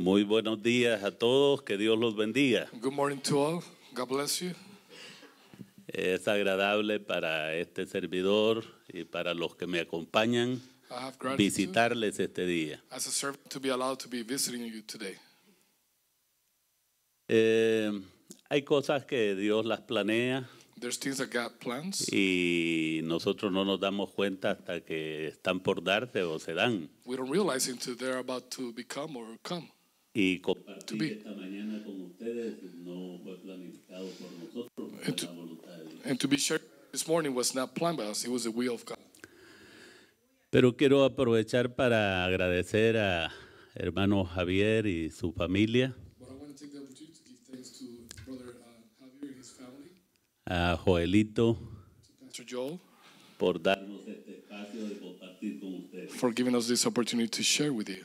Muy buenos días a todos, que Dios los bendiga. Good morning to all. God bless you. Es agradable para este servidor y para los que me acompañan visitarles este día. As a servant to be allowed to be visiting you today. Eh, hay cosas que Dios las planea. There's things that God plans. Y nosotros no nos damos cuenta hasta que están por darse o se dan. We don't realize until they're about to become or come y compartir esta mañana con ustedes no fue planificado por nosotros, fue la voluntad de Dios. And to be sure, this morning was not planned by us, it was the will of God. Pero quiero aprovechar para agradecer a hermano Javier y su familia. Uh, a Joelito Joel, por darnos este espacio de compartir con ustedes. For giving us this opportunity to share with you.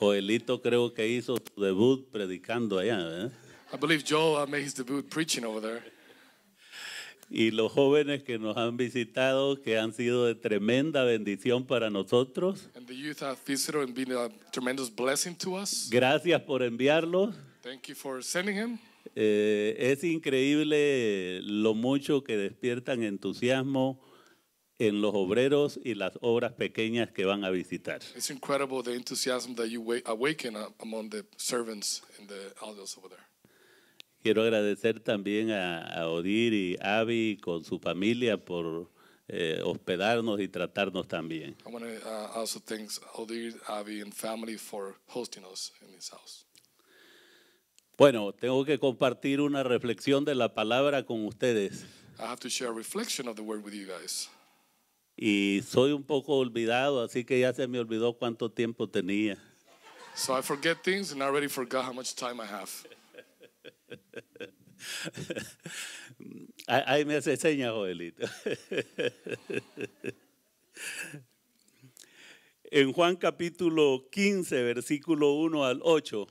Joelito creo que hizo su debut predicando allá. ¿eh? I believe Joel uh, made his debut preaching over there. Y los jóvenes que nos han visitado, que han sido de tremenda bendición para nosotros. the youth have been a tremendous blessing to us. Gracias por enviarlos. Thank you for sending him. Eh, es increíble lo mucho que despiertan entusiasmo en los obreros y las obras pequeñas que van a visitar. It's incredible the enthusiasm that you awaken uh, among the servants and the elders over there. Quiero agradecer también a, a Odir y Abby con su familia por eh, hospedarnos y tratarnos también. I want to uh, also thank Odir, Abby and family for hosting us in his house. Bueno, tengo que compartir una reflexión de la palabra con ustedes. I have to share a reflection of the word with you guys. Y soy un poco olvidado, así que ya se me olvidó cuánto tiempo tenía. So I forget things and I already forgot how much time I have. Ahí me hace seña, Joelito. en Juan capítulo 15, versículo 1 al 8.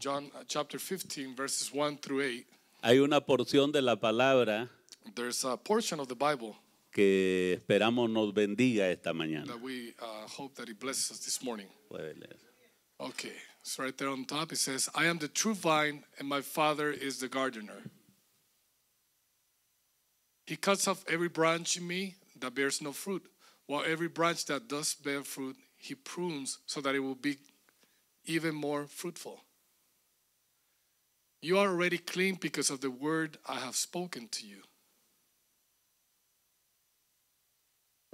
John uh, chapter 15 verses 1 through 8. Hay una porción de la palabra. There's a portion of the Bible que esperamos nos bendiga esta mañana. that we uh, hope that He blesses us this morning. Okay, it's right there on top. It says, I am the true vine, and my Father is the gardener. He cuts off every branch in me that bears no fruit, while every branch that does bear fruit, He prunes so that it will be even more fruitful. You are already clean because of the word I have spoken to you.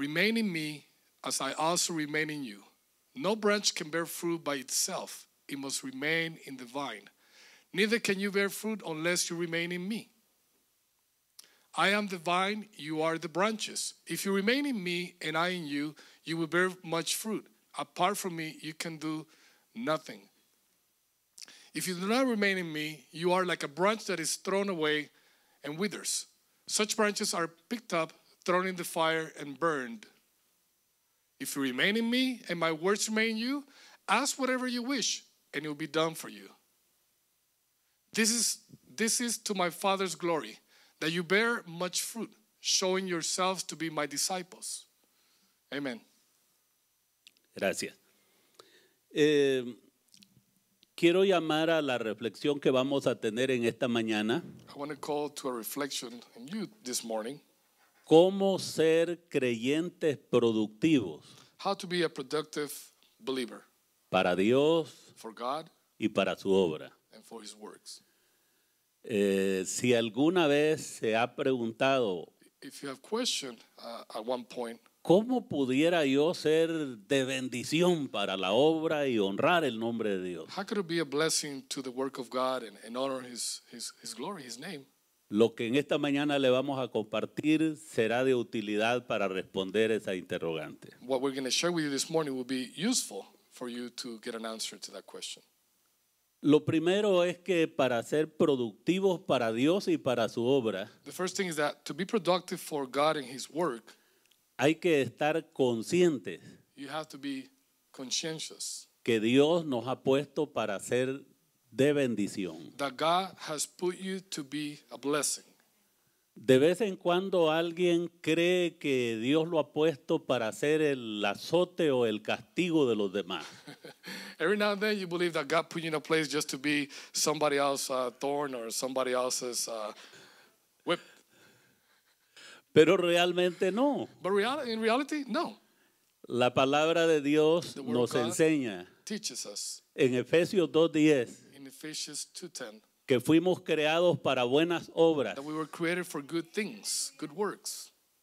Remain in me as I also remain in you. No branch can bear fruit by itself, it must remain in the vine. Neither can you bear fruit unless you remain in me. I am the vine, you are the branches. If you remain in me and I in you, you will bear much fruit. Apart from me, you can do nothing. If you do not remain in me, you are like a branch that is thrown away and withers. Such branches are picked up thrown in the fire and burned. If you remain in me and my words remain in you, ask whatever you wish and it will be done for you. This is, this is to my Father's glory, that you bear much fruit, showing yourselves to be my disciples. Amen. Gracias. Eh, quiero llamar a la reflexión que vamos a tener en esta mañana. I want to call to a reflection in you this morning. cómo ser creyentes productivos. Para Dios y para su obra. Eh, si alguna vez se ha preguntado, uh, ¿cómo pudiera yo ser de bendición para la obra y honrar el nombre de Dios? Lo que en esta mañana le vamos a compartir será de utilidad para responder esa interrogante. Lo primero es que para ser productivos para Dios y para su obra, hay que estar conscientes que Dios nos ha puesto para hacer de bendición. That God has put you to be a blessing. De vez en cuando alguien cree que Dios lo ha puesto para hacer el azote o el castigo de los demás. Every now and then you believe that God put you in a place just to be somebody else's uh, thorn or somebody else's uh, whip. Pero realmente no. But reality, in reality, no. La palabra de Dios nos enseña. Teaches Us. En Efesios 2:10. in Ephesians 2:10 que fuimos creados para buenas obras that we were created for good things, good works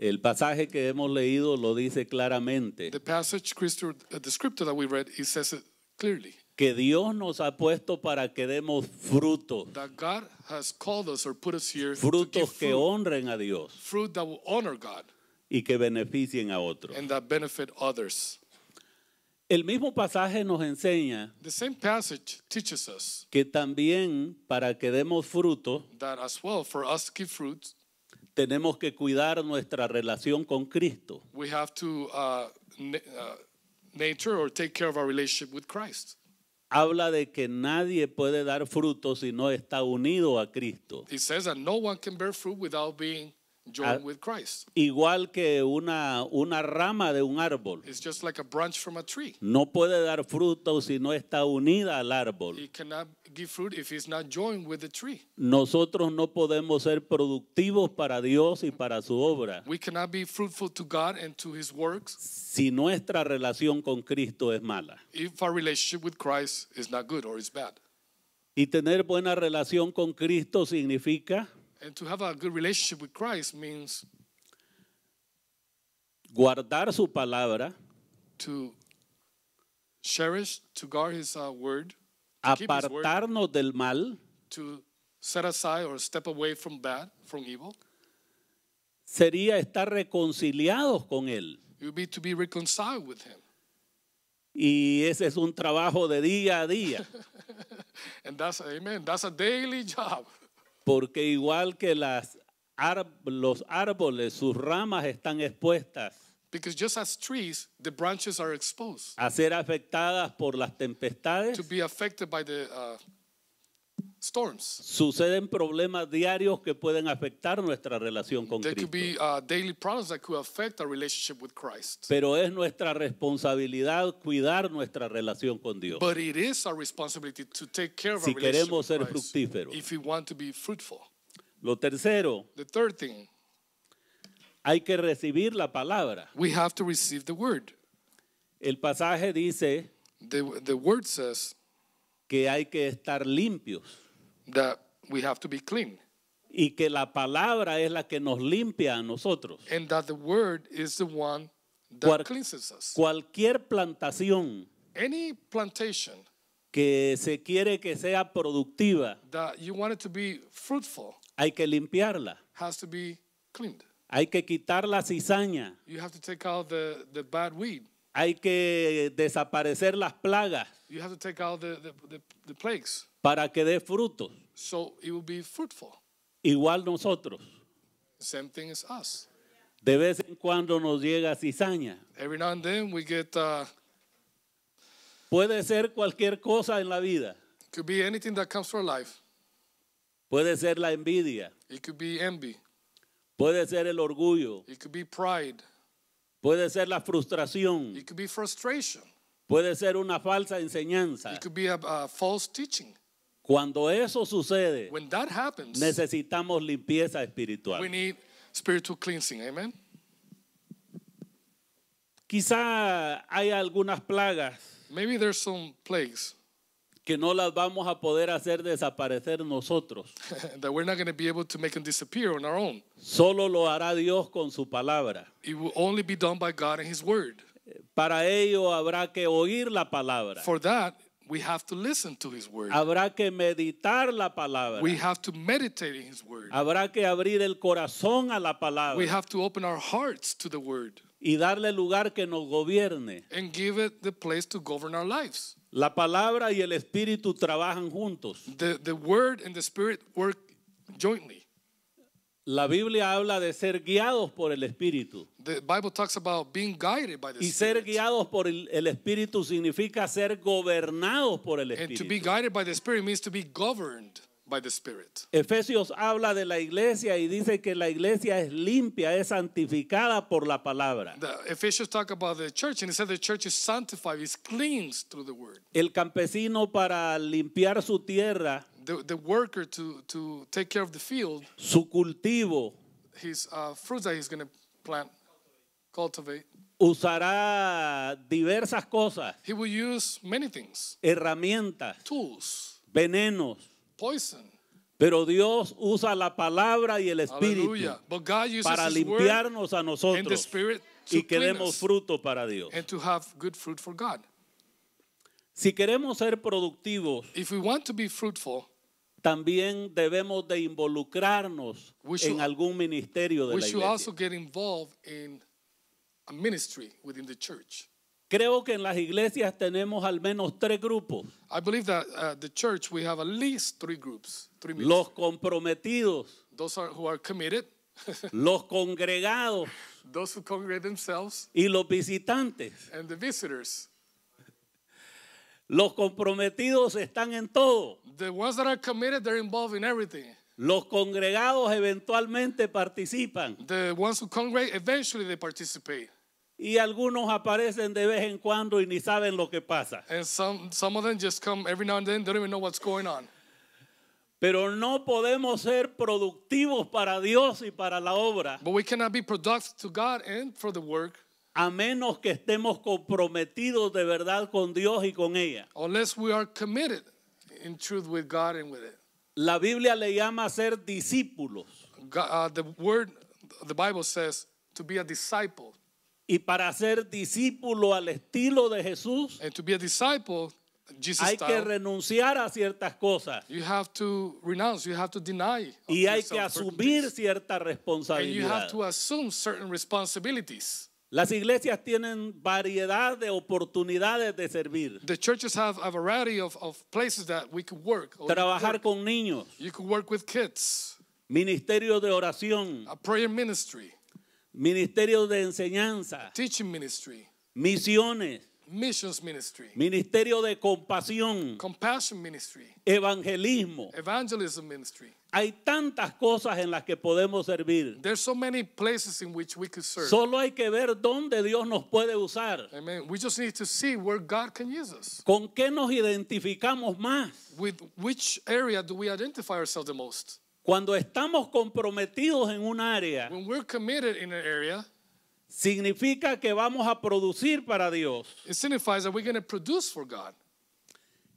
El pasaje que hemos leído lo dice claramente. The passage, Christo, uh, the scripture that we read, it says it clearly. Que Dios nos ha puesto para que demos frutos. That God has called us or put us here frutos to give fruit, que honren a Dios. Fruit that will honor God. Y que beneficien a otros. And that benefit others. El mismo pasaje nos enseña the same passage teaches us que también para que demos frutos, that as well for us to give fruits, tenemos que cuidar nuestra relación con Cristo. We have to uh, na uh, nature or take care of our relationship with Christ. Habla de que nadie puede dar fruto si no está unido a Cristo. He says that no one can bear fruit without being Ah, joined with Christ. Igual que una, una rama de un árbol. It's just like a branch from a tree. No puede dar fruto si no está unida al árbol. It cannot give fruit if it's not joined with the tree. Nosotros no podemos ser productivos para Dios y para su obra. We cannot be fruitful to God and to his works. Si nuestra relación con Cristo es mala. If our relationship with Christ is not good or is bad. Y tener buena relación con Cristo significa And to have a good relationship with Christ means guardar su palabra, to cherish, to guard his uh, word, to apartarnos word, del mal, to set aside or step away from bad, from evil. Sería estar reconciliados con él. It would be to be reconciled with him. Y ese es un trabajo de día a día. and that's, amen, that's a daily job. porque igual que las los árboles, sus ramas están expuestas. A ser afectadas por las tempestades storms. Suceden problemas diarios que pueden afectar nuestra relación con Cristo. Uh, our relationship with Pero es nuestra responsabilidad cuidar nuestra relación con Dios. si queremos ser fructíferos. Lo tercero. Hay que recibir la palabra. have word. El pasaje dice que hay que estar limpios that we have to be clean. Y que la palabra es la que nos limpia a nosotros. And that the word is the one that cleanses us. Cualquier plantación Any plantation que se quiere que sea productiva, that you want it to be fruitful, hay que limpiarla. Has to be cleaned. Hay que quitar la cizaña. You have to take out the, the bad weed. Hay que desaparecer las plagas. Para que dé frutos. Igual nosotros. De vez en cuando nos llega cizaña. Uh, Puede ser cualquier cosa en la vida. Puede ser la envidia. Puede ser el orgullo. could Puede ser la frustración. It could be frustration. Puede ser una falsa enseñanza. It could be a, a false teaching. Cuando eso sucede, When that happens, necesitamos limpieza espiritual. We need spiritual cleansing. Amen. Quizá hay algunas plagas Maybe there's some plagues que no las vamos a poder hacer desaparecer nosotros. that we're not going to be able to make them disappear on our own. Solo lo hará Dios con su palabra. It will only be done by God and His Word. Para ello habrá que oír la palabra. For that, we have to listen to His Word. Habrá que meditar la palabra. We have to meditate in His Word. Habrá que abrir el corazón a la palabra. We have to open our hearts to the Word. Y darle lugar que nos gobierne. And give it the place to govern our lives. La palabra y el espíritu trabajan juntos. The, the word and the spirit work jointly. La Biblia habla de ser guiados por el Espíritu. The Bible talks about being guided by the y ser guiados por el, el, Espíritu significa ser gobernados por el Espíritu. And to be guided by the Spirit means to be governed by the Spirit. Efesios habla de la iglesia y dice que la iglesia es limpia, es santificada por la palabra. The Ephesians talk about the church and it says the church is sanctified, is cleansed through the word. El campesino para limpiar su tierra, the, the worker to, to take care of the field, su cultivo, his uh, fruits that he's going to plant, cultivate. Usará diversas cosas. He will use many things. Herramientas. Tools. Venenos. Pero Dios usa la palabra y el espíritu para limpiarnos a nosotros y que fruto para Dios. Si queremos ser productivos, también debemos de involucrarnos en algún ministerio de la iglesia. Creo que en las iglesias tenemos al menos tres grupos. I believe that uh, the church we have at least three groups. Los comprometidos. Those are, who are committed. los congregados Those who congregate themselves. y los visitantes. And the visitors. Los comprometidos están en todo. The ones that are committed, they're involved in everything. Los congregados eventualmente participan. The ones who congregate, eventually they participate y algunos aparecen de vez en cuando y ni saben lo que pasa. And some, some of them just come every now and then, they don't even know what's going on. Pero no podemos ser productivos para Dios y para la obra. But we cannot be productive to God and for the work. A menos que estemos comprometidos de verdad con Dios y con ella. Unless we are committed in truth with God and with it. La Biblia le llama ser discípulos. God, uh, the word the Bible says to be a disciple. Y para ser discípulo al estilo de Jesús, And to be a disciple, Jesus hay que renunciar a ciertas cosas you have to renounce, you have to deny. y hay que asumir things. cierta And you have to assume certain responsibilities. Las iglesias tienen variedad de oportunidades de servir, The churches have a variety of, of places that we could work. trabajar con niños, You could work with kids, ministerio de oración, a prayer ministry, Ministerio de enseñanza. Teaching ministry. Misiones. Missions ministry. Ministerio de compasión. Compassion ministry. Evangelismo. Evangelism ministry. Hay tantas cosas en las que podemos servir. There's so many places in which we could serve. Solo hay que ver dónde Dios nos puede usar. Amen. We just need to see where God can use us. ¿Con qué nos identificamos más? With which area do we identify ourselves the most? Cuando estamos comprometidos en un área, significa que vamos a producir para Dios.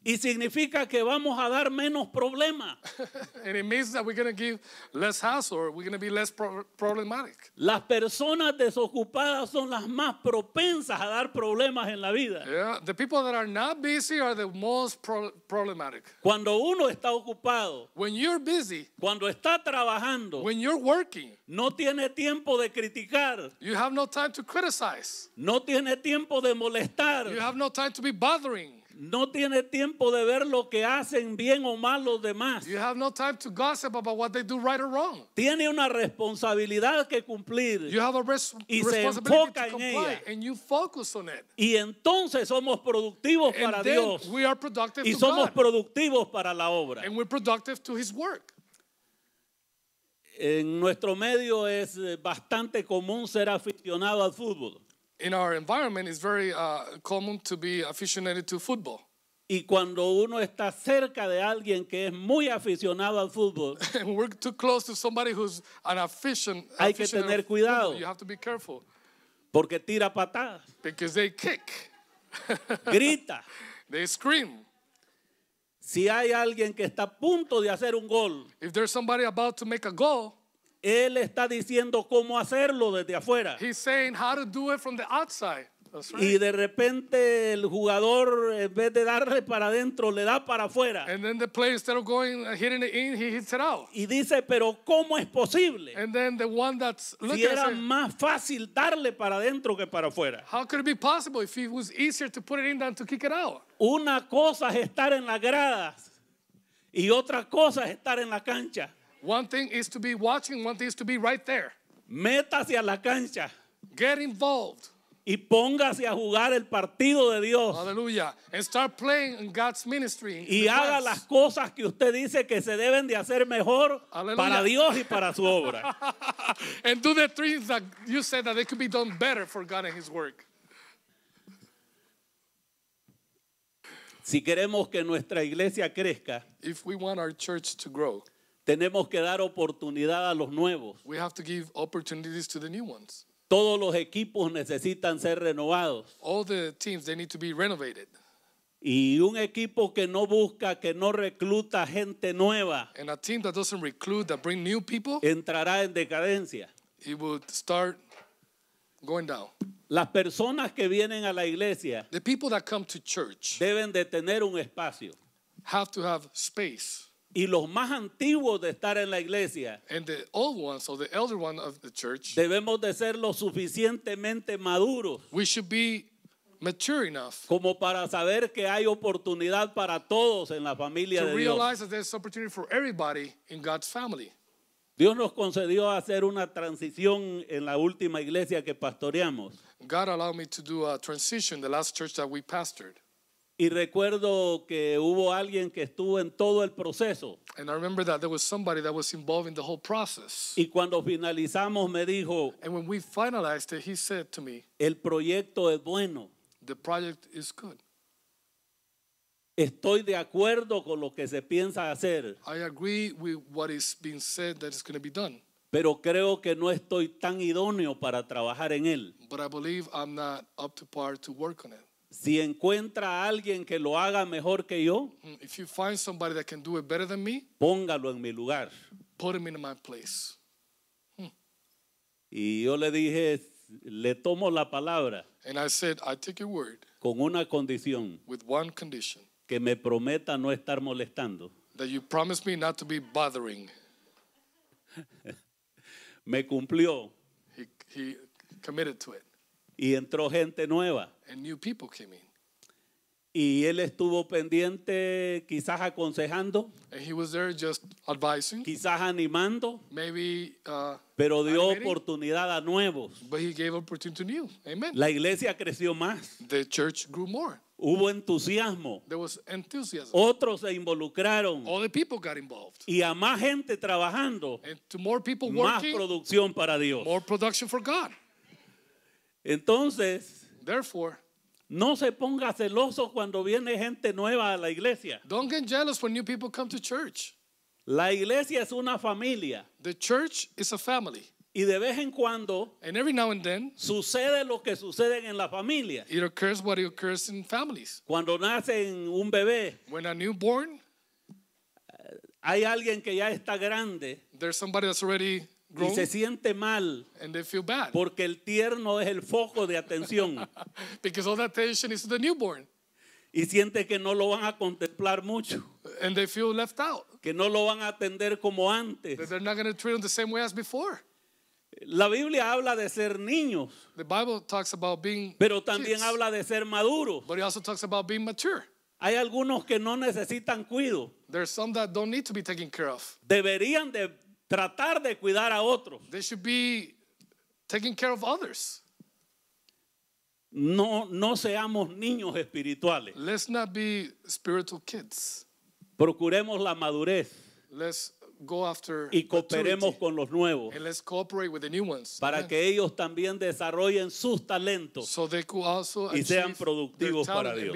Y significa que vamos a dar menos problemas. And it means that we're going to give less hassle or we're going to be less pro problematic. Las personas desocupadas son las más propensas a dar problemas en la vida. Yeah, the people that are not busy are the most pro problematic. Cuando uno está ocupado, when you're busy, cuando está trabajando, when you're working, no tiene tiempo de criticar. You have no time to criticize. No tiene tiempo de molestar. You have no time to be bothering. No tiene tiempo de ver lo que hacen bien o mal los demás. Tiene una responsabilidad que cumplir. y se enfoca en ella. Y entonces somos productivos para Dios. y somos productivos para la obra. En nuestro medio es eh, bastante común ser aficionado al fútbol. in our environment, it's very uh, common to be aficionated to football. Y cuando uno está cerca de alguien que es muy aficionado al fútbol, And we're too close to somebody who's an aficionado. hay que tener cuidado You have to be careful porque tira patadas, because they kick, grita. they scream. Si hay alguien que está a punto de hacer un gol If there's somebody about to make a goal Él está diciendo cómo hacerlo desde afuera. He's saying from Y de repente el jugador en vez de darle para adentro le da para afuera. Y dice, pero ¿cómo es posible? And era más fácil darle para adentro que para afuera. Una cosa es estar en las gradas y otra cosa es estar en la cancha. One thing is to be watching, one thing is to be right there. Métase a la cancha. Get involved. Y póngase a jugar el partido de Dios. Aleluya. And start playing in God's ministry. Y haga las cosas que usted dice que se deben de hacer mejor para Dios y para su obra. and do the things that you said that they could be done better for God and His work. Si queremos que nuestra iglesia crezca, If we want our church to grow, tenemos que dar oportunidad a los nuevos. We have to give opportunities to the new ones. Todos los equipos necesitan ser renovados. All the teams they need to be renovated. Y un equipo que no busca, que no recluta gente nueva, And a team that doesn't recruit that bring new people, entrará en decadencia. it would start going down. Las personas que vienen a la iglesia The people that come to church deben de tener un espacio. have to have space y los más antiguos de estar en la iglesia. And the old ones or the elder one of the church. Debemos de ser lo suficientemente maduros. We should be mature enough. Como para saber que hay oportunidad para todos en la familia to de Dios. To realize that there's opportunity for everybody in God's family. Dios nos concedió hacer una transición en la última iglesia que pastoreamos. God allowed me to do a transition the last church that we pastored. Y recuerdo que hubo alguien que estuvo en todo el proceso. And I remember that there was somebody that was involved in the whole process. Y cuando finalizamos me dijo, And when we finalized it, he said to me, el proyecto es bueno. The project is good. Estoy de acuerdo con lo que se piensa hacer. I agree with what is being said that is going to be done. Pero creo que no estoy tan idóneo para trabajar en él. But I believe I'm not up to par to work on it. Si encuentra a alguien que lo haga mejor que yo, póngalo en mi lugar. Put him in my place. Hmm. Y yo le dije, le tomo la palabra. And Con una condición. With one Que me prometa no estar molestando. That me not to be bothering. cumplió. he to it. Y entró gente nueva. And new people came in. Y él estuvo pendiente, quizás aconsejando. And he was there just advising, quizás animando. Maybe, uh, pero dio animating, oportunidad a nuevos. But he gave opportunity to new. Amen. La iglesia creció más. The church grew more. Hubo entusiasmo. There was enthusiasm. Otros se involucraron. All the people got involved. Y a más gente trabajando, And to more people working, más producción para Dios. More production for God. Entonces, therefore, no se ponga celoso cuando viene gente nueva a la iglesia. Don't get jealous when new people come to church. La iglesia es una familia. The church is a family. Y de vez en cuando and every now and then, sucede lo que sucede en la familia. It occurs what occurs in families. Cuando nace un bebé, when a newborn, hay alguien que ya está grande. There's somebody that's already y se siente mal and they feel bad. porque el tierno es el foco de atención because all that attention is to the newborn y siente que no lo van a contemplar mucho and they feel left out que no lo van a atender como antes that they're not going to treat them the same way as before la Biblia habla de ser niños the Bible talks about being pero también kids. habla de ser maduros but it also talks about being mature hay algunos que no necesitan cuido. There's some that don't need to be taken care of. Deberían de tratar de cuidar a otros. taking care others. No, no seamos niños espirituales. Let's not be spiritual kids. Procuremos la madurez. y cooperemos con los nuevos. Para que ellos también desarrollen sus talentos y sean productivos para Dios.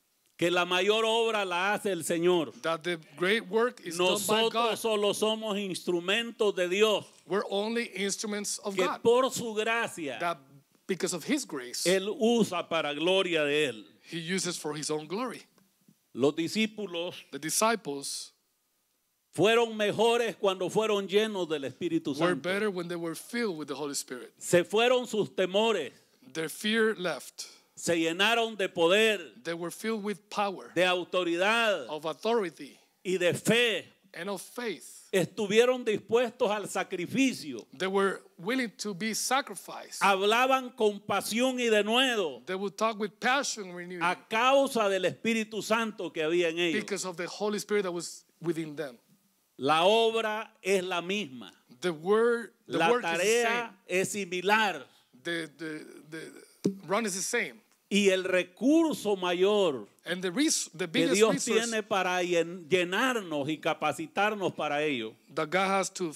que la mayor obra la hace el Señor. Nosotros solo somos instrumentos de Dios. que por su gracia, él usa para gloria de él. Los discípulos, fueron mejores cuando fueron llenos del Espíritu Santo. Se fueron sus temores se llenaron de poder, de autoridad y de fe. Estuvieron dispuestos al sacrificio. Hablaban con pasión y de nuevo. A causa del Espíritu Santo que había en ellos. La obra es la misma. la tarea es similar. Y el recurso mayor que Dios tiene para llenarnos y capacitarnos para ello uh,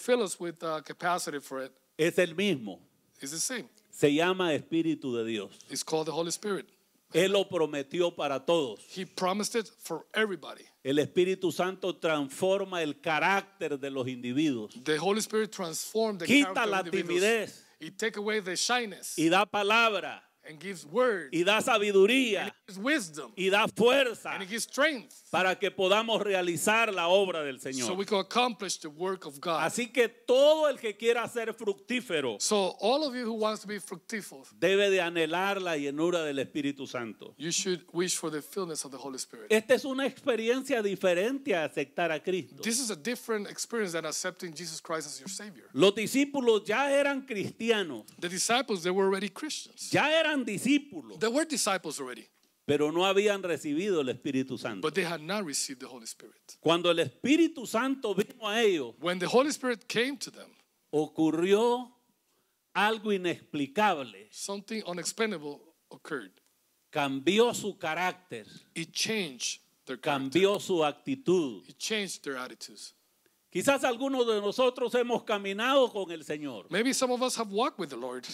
es el mismo. Se llama Espíritu de Dios. Él lo prometió para todos. El Espíritu Santo transforma el carácter de los individuos. Quita la timidez. Y da palabra y da sabiduría. y da fuerza. para que podamos realizar la obra del Señor. Así que todo el que quiera ser fructífero. Debe de anhelar la llenura del Espíritu Santo. Esta es una experiencia diferente a aceptar a Cristo. Los discípulos ya eran cristianos. Ya eran eran discípulos. They were disciples already. Pero no habían recibido el Espíritu Santo. But they had not received the Holy Spirit. Cuando el Espíritu Santo vino a ellos, When the Holy Spirit came to them, ocurrió algo inexplicable. Something unexplainable occurred. Cambió su carácter. It changed their character. Cambió su actitud. It changed their attitudes. Quizás algunos de nosotros hemos caminado con el Señor. Maybe some of us have walked with the Lord.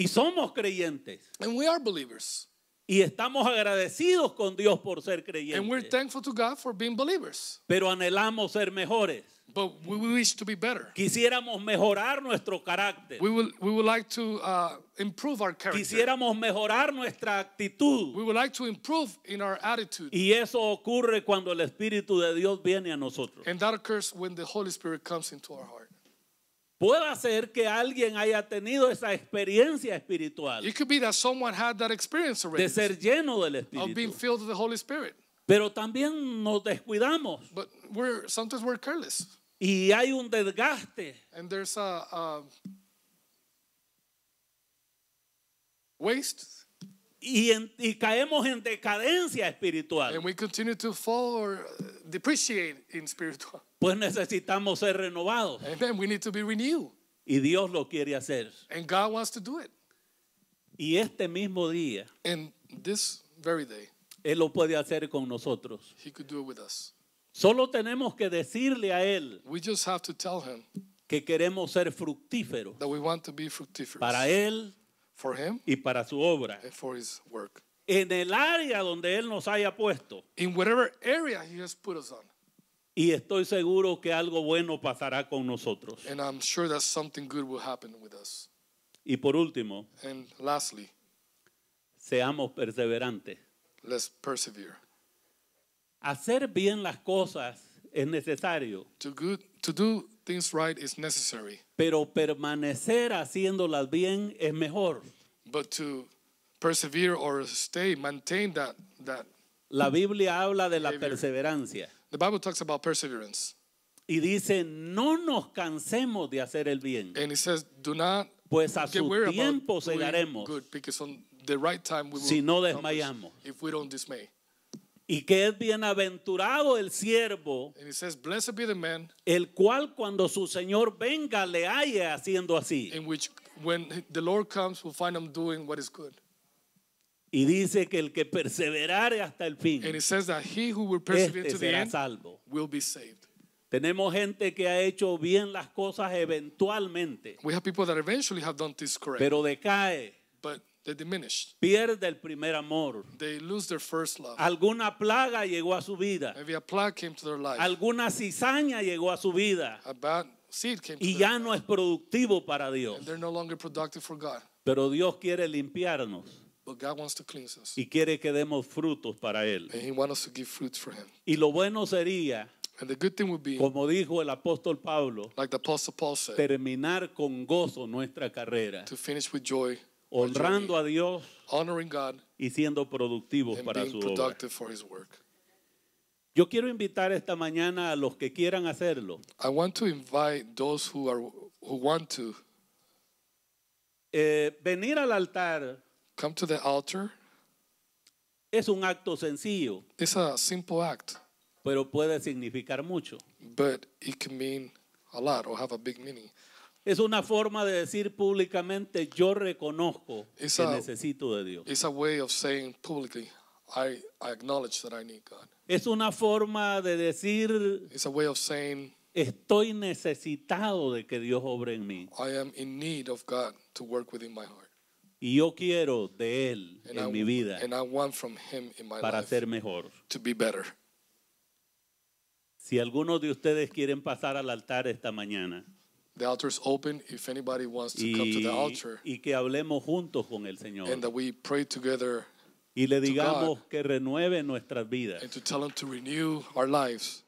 Y somos creyentes. And we are believers. Y estamos agradecidos con Dios por ser creyentes. And we're thankful to God for being believers. Pero anhelamos ser mejores. But we wish to be better. Quisiéramos mejorar nuestro carácter. We, will, we would like to uh, improve our character. Quisiéramos mejorar nuestra actitud. We would like to improve in our attitude. Y eso ocurre cuando el Espíritu de Dios viene a nosotros. And that occurs when the Holy Spirit comes into our heart pueda ser que alguien haya tenido esa experiencia espiritual. It could be that someone had that experience already. De ser lleno del Espíritu. Of being filled with the Holy Spirit. Pero también nos descuidamos. But we're, sometimes we're careless. Y hay un desgaste. And there's a, a waste y, caemos en decadencia espiritual. Pues necesitamos ser renovados y Dios lo quiere hacer. Y este mismo día Él lo puede hacer con nosotros. Solo tenemos que decirle a Él que queremos ser fructíferos para Él y para su obra. En el área donde Él nos haya puesto. Y estoy seguro que algo bueno pasará con nosotros. Y por último, seamos perseverantes. Hacer bien las cosas es necesario, To, things right is necessary. Pero permanecer haciéndolas bien es mejor. But to persevere or stay, maintain that that. La Biblia habla de la perseverancia. The Bible talks about perseverance. Y dice, no nos cansemos de hacer el bien. And it says, do not pues a su tiempo about good, because on the right time we will si no desmayamos. If we don't dismay. Y que es bienaventurado el siervo. El cual cuando su Señor venga le haya haciendo así. Y dice que el que perseverare hasta el fin. será salvo. Tenemos gente que ha hecho bien las cosas eventualmente. We have that have done this Pero decae. Pierde el primer amor. Alguna plaga llegó a su vida. Alguna cizaña llegó a su vida. y ya no es productivo para Dios. Pero Dios quiere limpiarnos. Y quiere que demos frutos para Él. Y lo bueno sería como dijo el apóstol Pablo, terminar con gozo nuestra carrera honrando a Dios y siendo productivos para su obra. Yo quiero invitar esta mañana a los que quieran hacerlo. venir al altar. Es un acto sencillo. It's a simple act. Pero puede significar mucho. But it can mean es una forma de decir públicamente, yo reconozco que necesito de Dios. Es una forma de decir, estoy necesitado de que Dios obre en mí. Y yo quiero de Él en mi vida para ser mejor. Si algunos de ustedes quieren pasar al altar esta mañana. The altar is open if anybody wants to y, come to the altar. Y que hablemos juntos con el Señor. And that we pray together y le digamos to God, que renueve nuestras vidas. And to tell him to renew our lives.